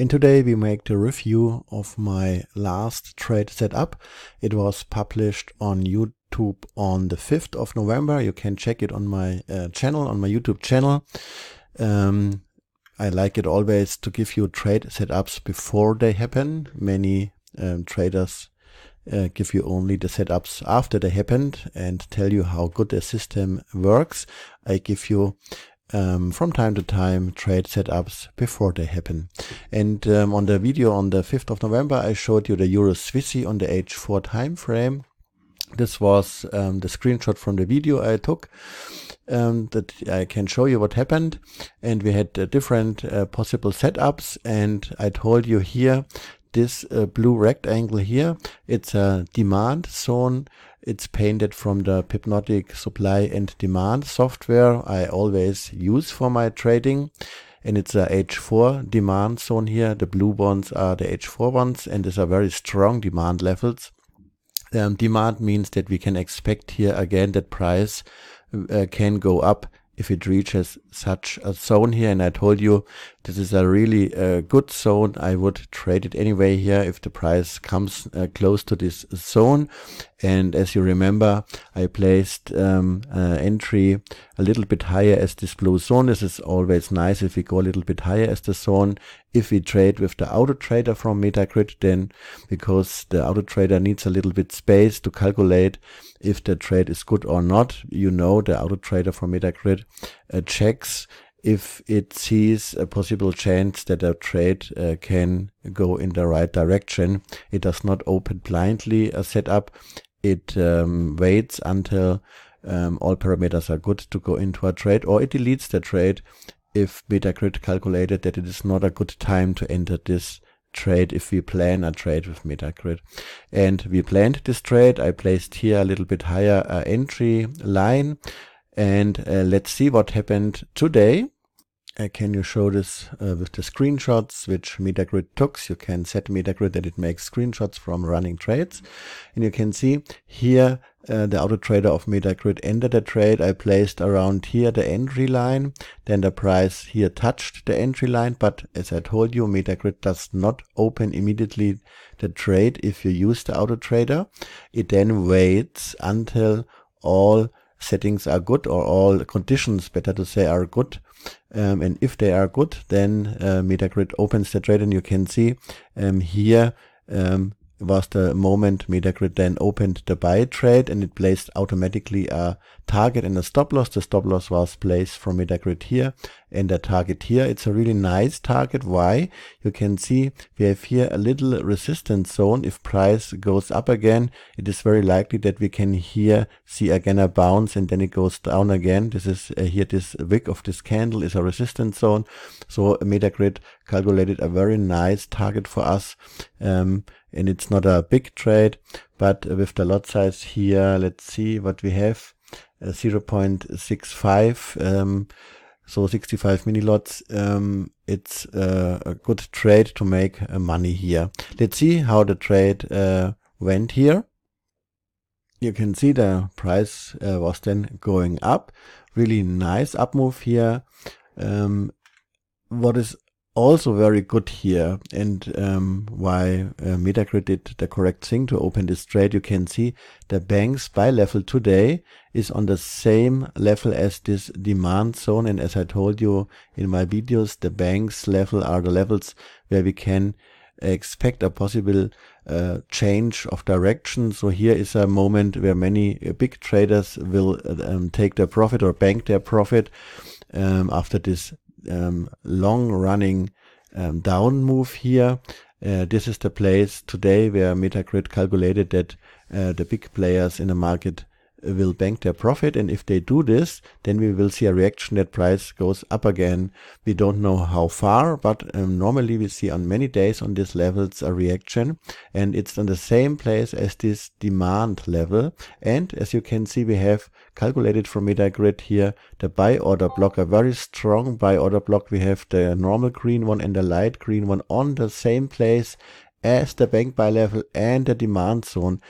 And today we make the review of my last trade setup. It was published on YouTube on the 5th of November. You can check it on my uh, channel, on my YouTube channel. Um, I like it always to give you trade setups before they happen. Many um, traders uh, give you only the setups after they happened and tell you how good the system works. I give you um, from time to time trade setups before they happen. And um, on the video on the 5th of November, I showed you the Euro Swissie on the H4 time frame. This was um, the screenshot from the video I took um, that I can show you what happened. And we had uh, different uh, possible setups. And I told you here this uh, blue rectangle here, it's a demand zone. It's painted from the Pipnotic supply and demand software I always use for my trading. And it's a H4 demand zone here. The blue ones are the H4 ones and these are very strong demand levels. Um, demand means that we can expect here again that price uh, can go up if it reaches such a zone here. And I told you this is a really uh, good zone. I would trade it anyway here if the price comes uh, close to this zone. And as you remember, I placed um, uh, entry a little bit higher as this blue zone. This is always nice if we go a little bit higher as the zone. If we trade with the auto trader from Metagrid, then because the auto trader needs a little bit space to calculate if the trade is good or not, you know the auto trader from Metagrid uh, checks if it sees a possible chance that a trade uh, can go in the right direction. It does not open blindly a setup it um, waits until um, all parameters are good to go into a trade or it deletes the trade if Metacrit calculated that it is not a good time to enter this trade if we plan a trade with Metacrit. And we planned this trade. I placed here a little bit higher uh, entry line and uh, let's see what happened today uh, can you show this uh, with the screenshots which Metagrid took? You can set Metagrid that it makes screenshots from running trades. And you can see here uh, the auto trader of Metagrid entered a trade. I placed around here the entry line. Then the price here touched the entry line. But as I told you, Metagrid does not open immediately the trade if you use the auto trader. It then waits until all settings are good or all conditions, better to say, are good um, and if they are good, then uh, Metagrid opens the trade and you can see um, here um, was the moment Metagrid then opened the buy trade and it placed automatically a target and a stop loss. The stop loss was placed from Metagrid here and the target here. It's a really nice target. Why? You can see we have here a little resistance zone. If price goes up again, it is very likely that we can here see again a bounce and then it goes down again. This is uh, here this wick of this candle is a resistance zone. So Metagrid calculated a very nice target for us. Um, and it's not a big trade, but with the lot size here, let's see what we have, uh, 0.65, um, so 65 mini lots, um, it's uh, a good trade to make uh, money here. Let's see how the trade uh, went here. You can see the price uh, was then going up. Really nice up move here. Um, what is also very good here and um, why uh, Metacrit did the correct thing to open this trade. You can see the bank's buy level today is on the same level as this demand zone. And as I told you in my videos, the bank's level are the levels where we can expect a possible uh, change of direction. So here is a moment where many uh, big traders will um, take their profit or bank their profit um, after this um, long running um, down move here. Uh, this is the place today where Metagrid calculated that uh, the big players in the market will bank their profit. And if they do this, then we will see a reaction that price goes up again. We don't know how far, but um, normally we see on many days on these levels a reaction and it's on the same place as this demand level. And as you can see, we have calculated from Metagrid here the buy order block, a very strong buy order block. We have the normal green one and the light green one on the same place as the bank buy level and the demand zone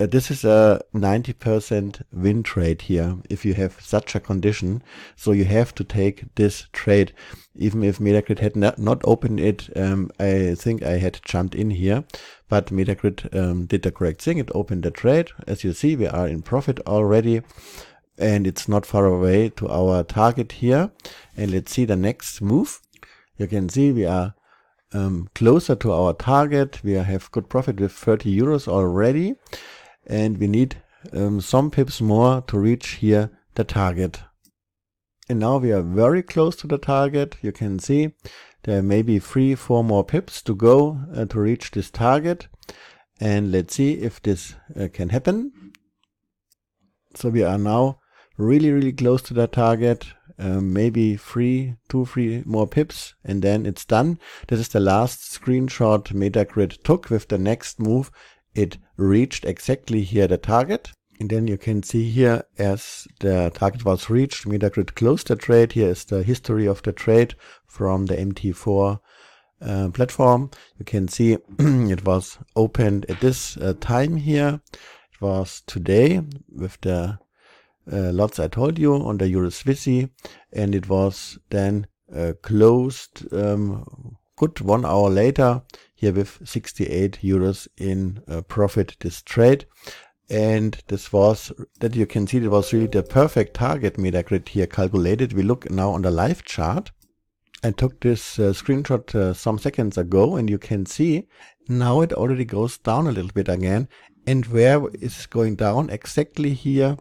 uh, this is a 90% win trade here if you have such a condition. So you have to take this trade. Even if Metagrid had not, opened it, um, I think I had jumped in here. But Metagrid um, did the correct thing. It opened the trade. As you see, we are in profit already. And it's not far away to our target here. And let's see the next move. You can see we are um, closer to our target. We have good profit with 30 euros already and we need um, some pips more to reach here the target. And now we are very close to the target. You can see there may be three, four more pips to go uh, to reach this target. And let's see if this uh, can happen. So we are now really, really close to the target. Um, maybe three, two, three more pips, and then it's done. This is the last screenshot Metagrid took with the next move it reached exactly here the target. And then you can see here as the target was reached, Metagrid closed the trade. Here is the history of the trade from the MT4 uh, platform. You can see it was opened at this uh, time here. It was today with the uh, lots I told you on the Euroswissy and it was then uh, closed um, good one hour later here with 68 euros in uh, profit this trade and this was that you can see it was really the perfect target grid here calculated we look now on the live chart I took this uh, screenshot uh, some seconds ago and you can see now it already goes down a little bit again and where is going down exactly here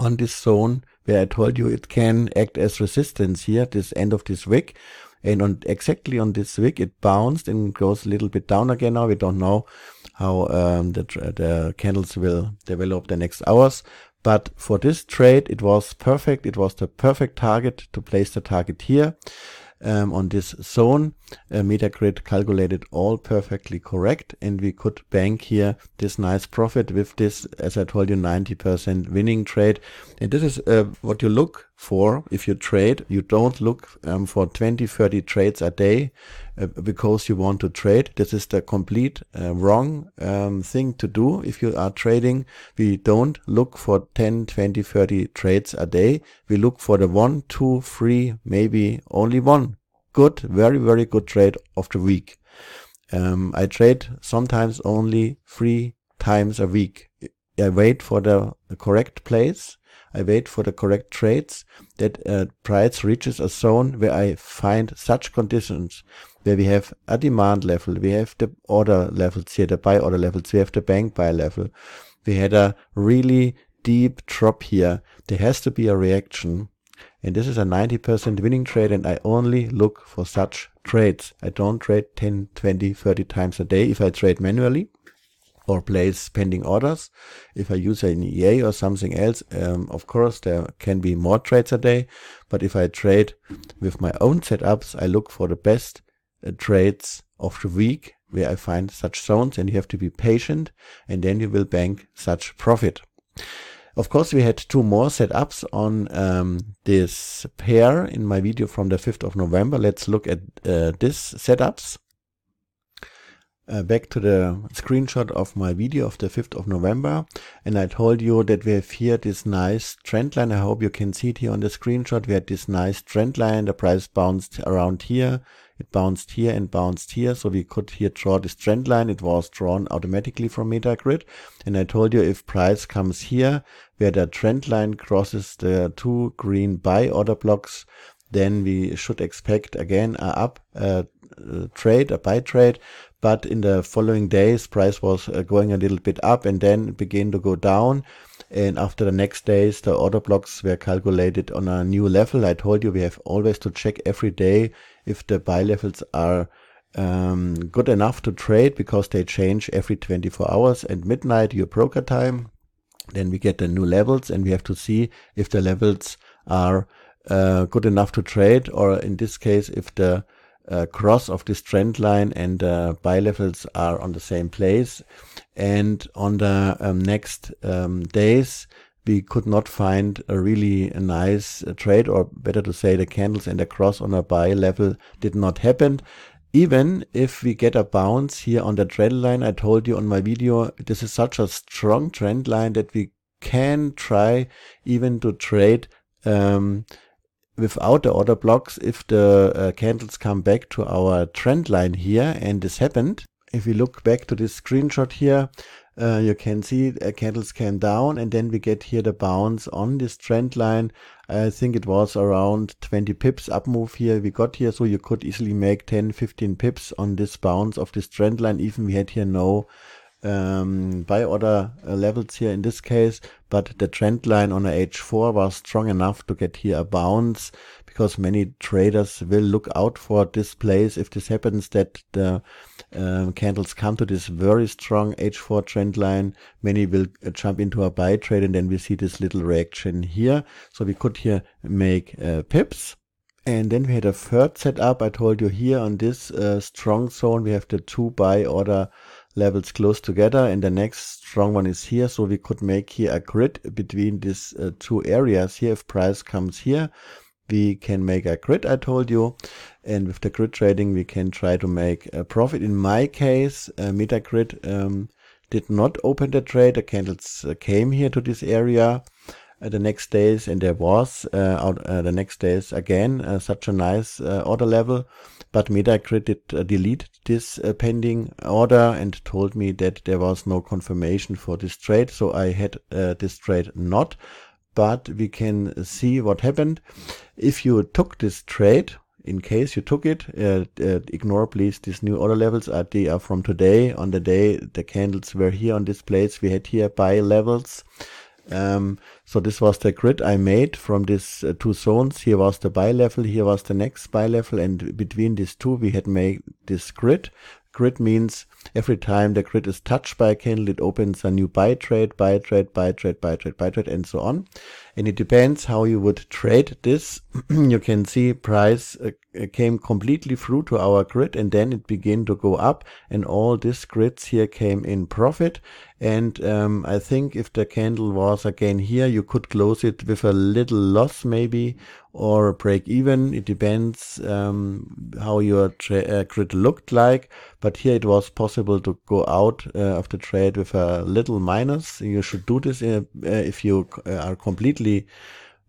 on this zone where I told you it can act as resistance here at this end of this wick. And on exactly on this wick, it bounced and goes a little bit down again. Now we don't know how um, the, the candles will develop the next hours. But for this trade, it was perfect. It was the perfect target to place the target here um, on this zone. Uh, Metagrid calculated all perfectly correct and we could bank here this nice profit with this, as I told you, 90% winning trade. And this is uh, what you look for if you trade you don't look um, for 20 30 trades a day uh, because you want to trade this is the complete uh, wrong um, thing to do if you are trading we don't look for 10 20 30 trades a day we look for the one two three maybe only one good very very good trade of the week um, i trade sometimes only three times a week i wait for the, the correct place I wait for the correct trades that uh, price reaches a zone where I find such conditions where we have a demand level, we have the order levels here, the buy order levels, we have the bank buy level. We had a really deep drop here. There has to be a reaction. And this is a 90% winning trade and I only look for such trades. I don't trade 10, 20, 30 times a day if I trade manually or place pending orders. If I use an EA or something else, um, of course, there can be more trades a day. But if I trade with my own setups, I look for the best uh, trades of the week where I find such zones and you have to be patient and then you will bank such profit. Of course, we had two more setups on um, this pair in my video from the 5th of November. Let's look at uh, this setups uh, back to the screenshot of my video of the 5th of November and I told you that we have here this nice trend line. I hope you can see it here on the screenshot. We had this nice trend line. The price bounced around here. It bounced here and bounced here. So we could here draw this trend line. It was drawn automatically from Metagrid. And I told you if price comes here where the trend line crosses the two green buy order blocks, then we should expect again a up uh, uh trade, a buy trade. But in the following days, price was uh, going a little bit up and then began to go down. And after the next days, the order blocks were calculated on a new level. I told you we have always to check every day if the buy levels are um, good enough to trade because they change every 24 hours and midnight your broker time. Then we get the new levels and we have to see if the levels are uh, good enough to trade or in this case if the uh, cross of this trend line and the uh, buy levels are on the same place. And on the um, next um, days, we could not find a really a nice uh, trade or better to say the candles and the cross on a buy level did not happen even if we get a bounce here on the trend line i told you on my video this is such a strong trend line that we can try even to trade um, without the order blocks, if the uh, candles come back to our trend line here, and this happened, if we look back to this screenshot here, uh, you can see uh, candles came down and then we get here the bounce on this trend line. I think it was around 20 pips up move here we got here. So you could easily make 10, 15 pips on this bounce of this trend line. Even we had here no um, buy order uh, levels here in this case, but the trend line on a H4 was strong enough to get here a bounce because many traders will look out for this place. if this happens that the um, candles come to this very strong H4 trend line. Many will uh, jump into a buy trade and then we see this little reaction here. So we could here make uh, pips. And then we had a third setup. I told you here on this uh, strong zone, we have the two buy order levels close together and the next strong one is here. So we could make here a grid between these uh, two areas here. If price comes here, we can make a grid, I told you. And with the grid trading, we can try to make a profit. In my case, uh, Metagrid um, did not open the trade. The candles uh, came here to this area the next days, and there was uh, out, uh, the next days again uh, such a nice order level. But Metacritic deleted this pending order and told me that there was no confirmation for this trade, so I had this trade not. But we can see what happened. If you took this trade, in case you took it, uh, uh, ignore please these new order levels. Are they are from today. On the day the candles were here on this place, we had here buy levels. Um, so this was the grid I made from these uh, two zones. Here was the bi-level, here was the next bi-level, and between these two we had made this grid. Grid means every time the grid is touched by a candle, it opens a new buy trade, buy trade, buy trade, buy trade, buy trade, and so on and it depends how you would trade this. you can see price uh, uh, came completely through to our grid and then it began to go up and all these grids here came in profit and um, I think if the candle was again here you could close it with a little loss maybe or break even it depends um, how your uh, grid looked like but here it was possible to go out uh, of the trade with a little minus you should do this uh, uh if you uh, are completely basically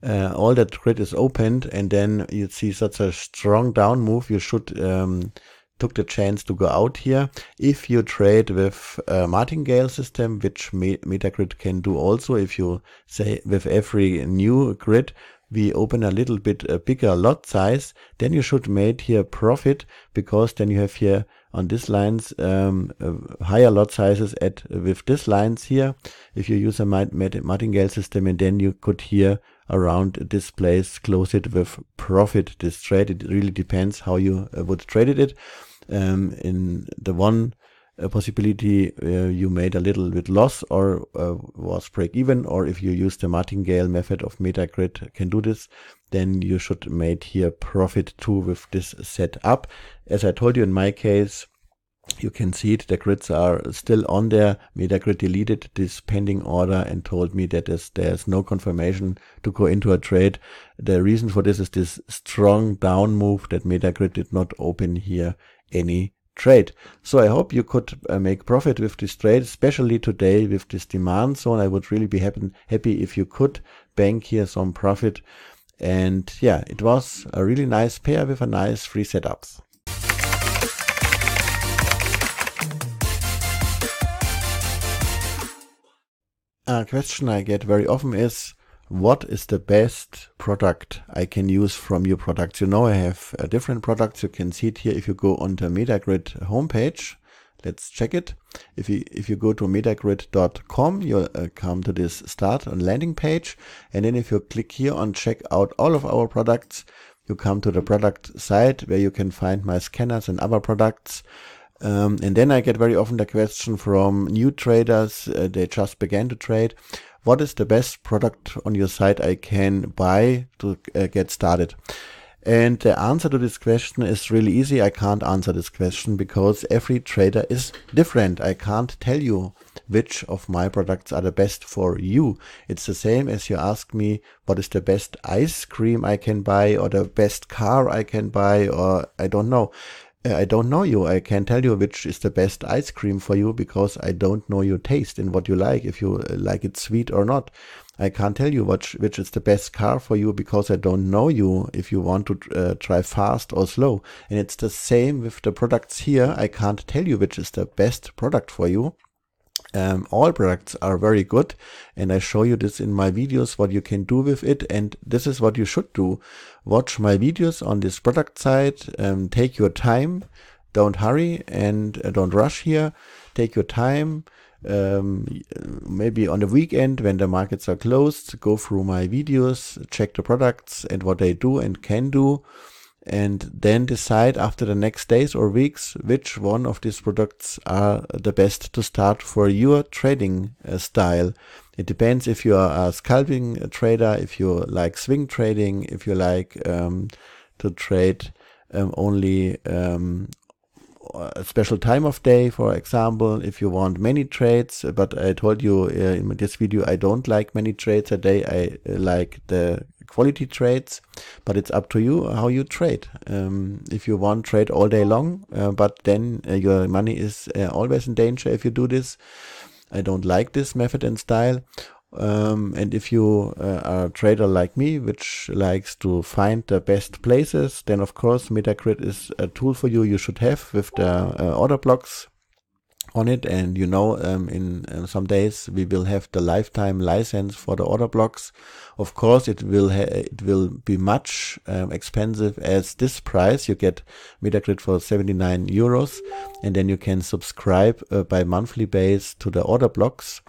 uh, all that grid is opened and then you see such a strong down move you should um, took the chance to go out here if you trade with a martingale system which metagrid can do also if you say with every new grid we open a little bit a bigger lot size then you should make here profit because then you have here on these lines, um, uh, higher lot sizes at uh, with these lines here. If you use a martingale system, and then you could here around this place close it with profit. This trade it really depends how you uh, would trade it. Um, in the one a possibility uh, you made a little bit loss or uh, was break even, or if you use the martingale method of Metagrid can do this, then you should made here profit too with this setup. As I told you in my case, you can see it, the grids are still on there. Metagrid deleted this pending order and told me that there's, there's no confirmation to go into a trade. The reason for this is this strong down move that Metagrid did not open here any trade. So I hope you could uh, make profit with this trade, especially today with this demand zone. I would really be happen, happy if you could bank here some profit. And yeah, it was a really nice pair with a nice free setups. A question I get very often is what is the best product I can use from your products. You know, I have uh, different products. You can see it here. If you go on the Metagrid homepage, let's check it. If you, if you go to metagrid.com, you'll uh, come to this start on landing page. And then if you click here on check out all of our products, you come to the product site where you can find my scanners and other products. Um, and then I get very often the question from new traders. Uh, they just began to trade what is the best product on your site I can buy to uh, get started? And the answer to this question is really easy. I can't answer this question because every trader is different. I can't tell you which of my products are the best for you. It's the same as you ask me what is the best ice cream I can buy or the best car I can buy or I don't know. I don't know you. I can't tell you which is the best ice cream for you because I don't know your taste and what you like, if you uh, like it sweet or not. I can't tell you which, which is the best car for you because I don't know you if you want to uh, drive fast or slow. And it's the same with the products here. I can't tell you which is the best product for you um, all products are very good and I show you this in my videos what you can do with it and this is what you should do. Watch my videos on this product side, um, take your time, don't hurry and uh, don't rush here, take your time. Um, maybe on the weekend when the markets are closed, go through my videos, check the products and what they do and can do and then decide after the next days or weeks which one of these products are the best to start for your trading uh, style. It depends if you are a scalping trader, if you like swing trading, if you like um, to trade um, only um, a special time of day, for example, if you want many trades. But I told you uh, in this video, I don't like many trades a day. I uh, like the quality trades, but it's up to you how you trade. Um, if you want trade all day long, uh, but then uh, your money is uh, always in danger if you do this. I don't like this method and style. Um, and if you uh, are a trader like me, which likes to find the best places, then of course Metacrit is a tool for you. You should have with the uh, order blocks on it. And you know, um, in, in some days we will have the lifetime license for the order blocks. Of course, it will it will be much um, expensive as this price. You get Metagrid for 79 euros, and then you can subscribe uh, by monthly base to the order blocks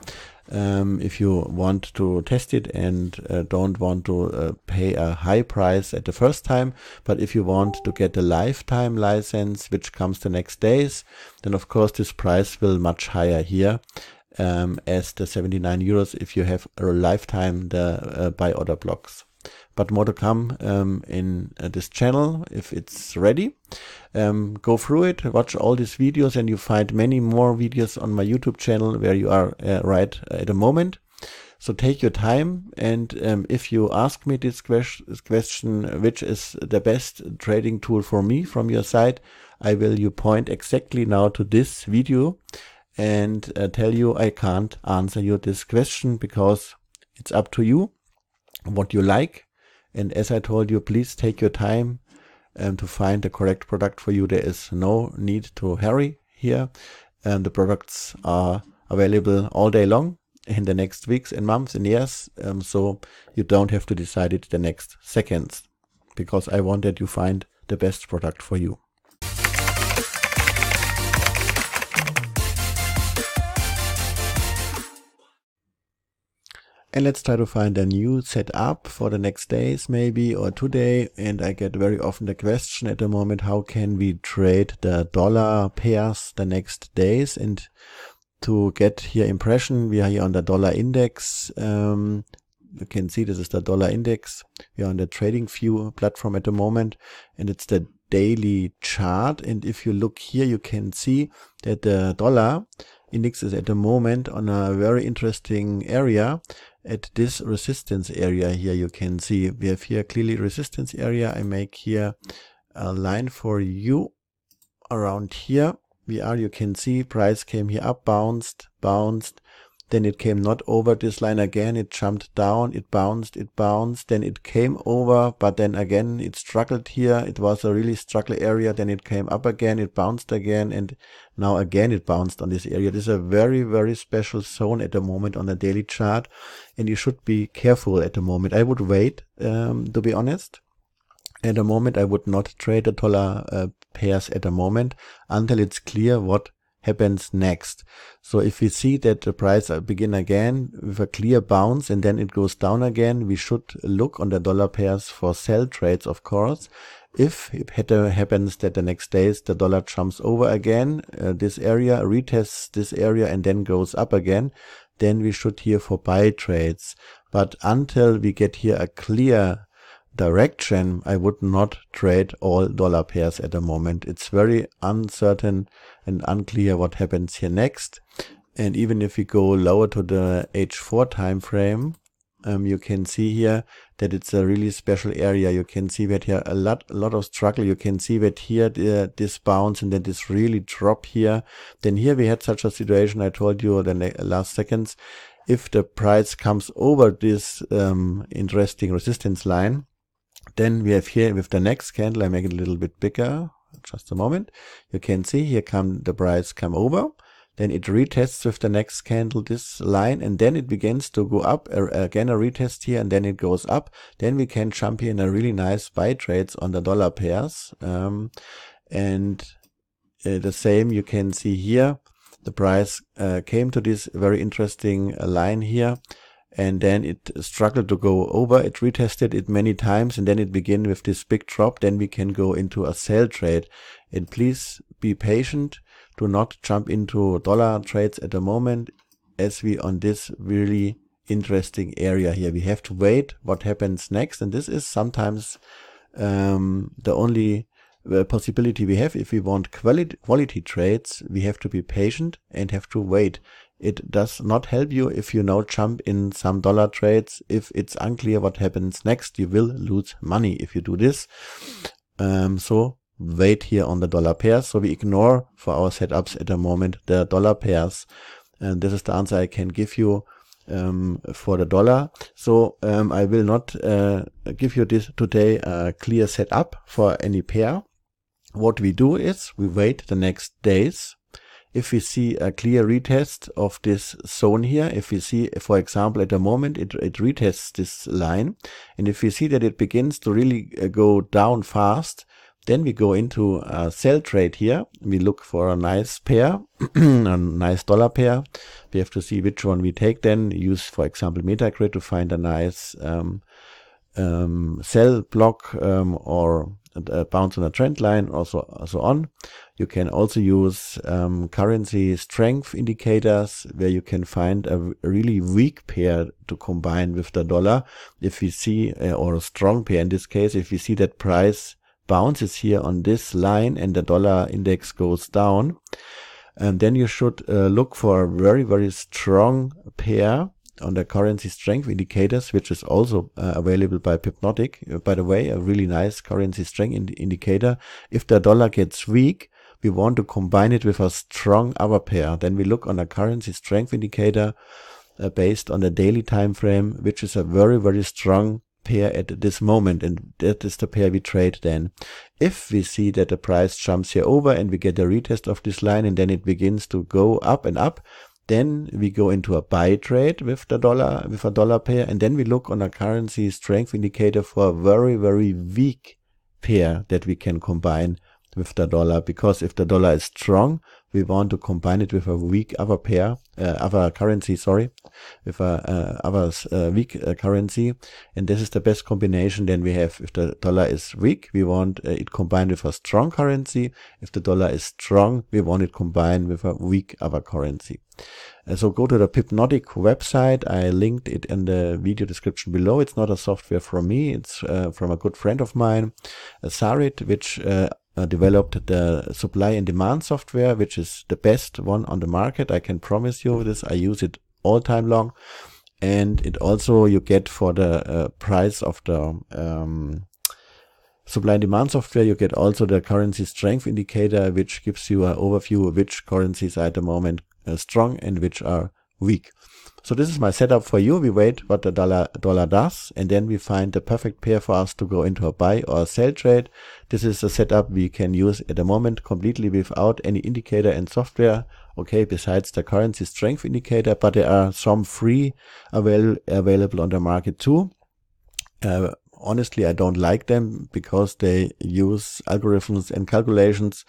um, if you want to test it and uh, don't want to uh, pay a high price at the first time. But if you want to get a lifetime license, which comes the next days, then of course this price will much higher here um, as the 79 euros if you have a lifetime the, uh, buy order blocks but more to come um, in uh, this channel if it's ready. Um, go through it, watch all these videos and you find many more videos on my YouTube channel where you are uh, right at the moment. So take your time and um, if you ask me this question, which is the best trading tool for me from your side, I will you point exactly now to this video and uh, tell you I can't answer you this question because it's up to you what you like and as I told you, please take your time um, to find the correct product for you. There is no need to hurry here. and um, the products are available all day long in the next weeks and months and years. Um, so you don't have to decide it the next seconds because I want that you find the best product for you. and let's try to find a new setup for the next days maybe or today and I get very often the question at the moment how can we trade the dollar pairs the next days and to get here impression we are here on the dollar index um, you can see this is the dollar index we are on the trading view platform at the moment and it's the daily chart and if you look here you can see that the dollar index is at the moment on a very interesting area at this resistance area here you can see we have here clearly resistance area I make here a line for you around here we are you can see price came here up bounced bounced then it came not over this line again. It jumped down. It bounced. It bounced. Then it came over, but then again it struggled here. It was a really struggle area. Then it came up again. It bounced again. And now again it bounced on this area. This is a very, very special zone at the moment on the daily chart. And you should be careful at the moment. I would wait, um, to be honest. At the moment, I would not trade the dollar uh, pairs at the moment until it's clear what happens next. So if we see that the price begin again with a clear bounce and then it goes down again, we should look on the dollar pairs for sell trades, of course. If it uh, happens that the next days the dollar jumps over again, uh, this area retests this area and then goes up again, then we should here for buy trades. But until we get here a clear direction, I would not trade all dollar pairs at the moment. It's very uncertain and unclear what happens here next. And even if we go lower to the H4 time frame, um, you can see here that it's a really special area. You can see that here a lot, a lot of struggle. You can see that here the, this bounce and then this really drop here. Then here we had such a situation. I told you the last seconds. If the price comes over this um, interesting resistance line, then we have here with the next candle, I make it a little bit bigger, just a moment. You can see here come the brights come over. Then it retests with the next candle this line and then it begins to go up again a retest here and then it goes up. Then we can jump here in a really nice buy trades on the dollar pairs. Um, and uh, the same you can see here. The price uh, came to this very interesting uh, line here and then it struggled to go over. It retested it many times and then it began with this big drop. Then we can go into a sell trade and please be patient. Do not jump into dollar trades at the moment as we on this really interesting area here. We have to wait what happens next. And this is sometimes um, the only uh, possibility we have. If we want quality trades, we have to be patient and have to wait. It does not help you if you now jump in some dollar trades. If it's unclear what happens next, you will lose money if you do this. Um, so wait here on the dollar pairs. So we ignore for our setups at the moment the dollar pairs. And this is the answer I can give you um, for the dollar. So um, I will not uh, give you this today a clear setup for any pair. What we do is we wait the next days if we see a clear retest of this zone here, if we see, for example, at the moment it, it retests this line, and if we see that it begins to really uh, go down fast, then we go into a sell trade here. We look for a nice pair, a nice dollar pair. We have to see which one we take then. Use, for example, Metacrit to find a nice um, um, sell block um, or uh, bounce on a trend line or so, so on. You can also use um, currency strength indicators where you can find a really weak pair to combine with the dollar. If we see, uh, or a strong pair in this case, if we see that price bounces here on this line and the dollar index goes down, and then you should uh, look for a very, very strong pair on the currency strength indicators, which is also uh, available by Pipnotic. Uh, by the way, a really nice currency strength ind indicator. If the dollar gets weak, we want to combine it with a strong other pair. Then we look on a currency strength indicator uh, based on the daily time frame, which is a very, very strong pair at this moment and that is the pair we trade then. If we see that the price jumps here over and we get a retest of this line and then it begins to go up and up, then we go into a buy trade with the dollar, with a dollar pair, and then we look on a currency strength indicator for a very, very weak pair that we can combine with the dollar. Because if the dollar is strong, we want to combine it with a weak other pair, uh, other currency, sorry, with a uh, other uh, weak uh, currency. And this is the best combination then we have. If the dollar is weak, we want uh, it combined with a strong currency. If the dollar is strong, we want it combined with a weak other currency. Uh, so go to the Pipnotic website. I linked it in the video description below. It's not a software from me. It's uh, from a good friend of mine, uh, Sarit, which uh, uh, developed the supply and demand software, which is the best one on the market. I can promise you this. I use it all time long. And it also you get for the uh, price of the um, supply and demand software, you get also the currency strength indicator, which gives you an overview of which currencies are at the moment uh, strong and which are weak. So this is my setup for you. We wait what the dollar, dollar does and then we find the perfect pair for us to go into a buy or a sell trade. This is a setup we can use at the moment completely without any indicator and software. Okay, besides the currency strength indicator, but there are some free avail available on the market too. Uh, honestly, I don't like them because they use algorithms and calculations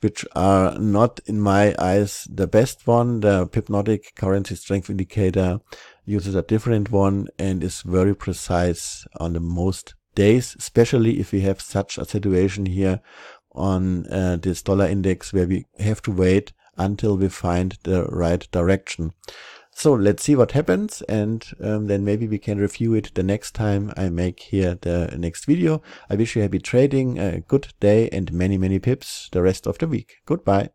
which are not, in my eyes, the best one. The Pipnotic currency strength indicator uses a different one and is very precise on the most days, especially if we have such a situation here on uh, this dollar index where we have to wait until we find the right direction. So let's see what happens and um, then maybe we can review it the next time I make here the next video. I wish you happy trading, a good day and many, many pips the rest of the week. Goodbye.